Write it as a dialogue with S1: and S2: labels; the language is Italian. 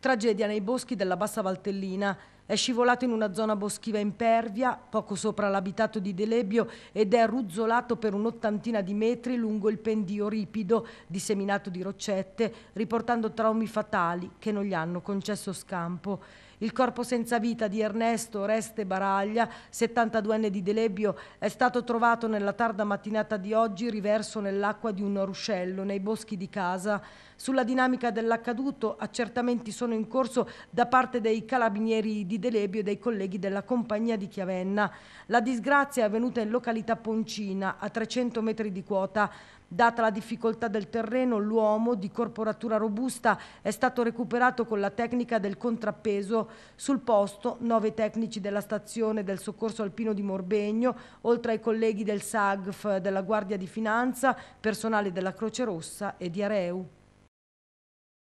S1: Tragedia nei boschi della Bassa Valtellina. È scivolato in una zona boschiva impervia, poco sopra l'abitato di Delebio, ed è ruzzolato per un'ottantina di metri lungo il pendio ripido, disseminato di roccette, riportando traumi fatali che non gli hanno concesso scampo. Il corpo senza vita di Ernesto Oreste Baraglia, 72enne di Delebbio, è stato trovato nella tarda mattinata di oggi riverso nell'acqua di un ruscello nei boschi di casa. Sulla dinamica dell'accaduto accertamenti sono in corso da parte dei carabinieri di Delebbio e dei colleghi della compagnia di Chiavenna. La disgrazia è avvenuta in località Poncina, a 300 metri di quota. Data la difficoltà del terreno, l'uomo di corporatura robusta è stato recuperato con la tecnica del contrappeso. Sul posto, nove tecnici della stazione del soccorso alpino di Morbegno, oltre ai colleghi del SAGF, della Guardia di Finanza, personale della Croce Rossa e di Areu.